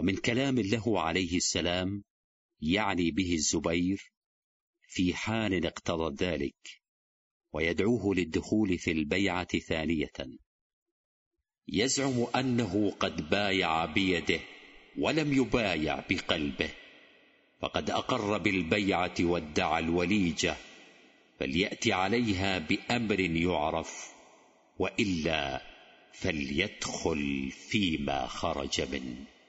ومن كلام له عليه السلام يعني به الزبير في حال اقتضت ذلك ويدعوه للدخول في البيعة ثانية يزعم أنه قد بايع بيده ولم يبايع بقلبه فقد أقر بالبيعة وادعى الوليجة فليأتي عليها بأمر يعرف وإلا فليدخل فيما خرج منه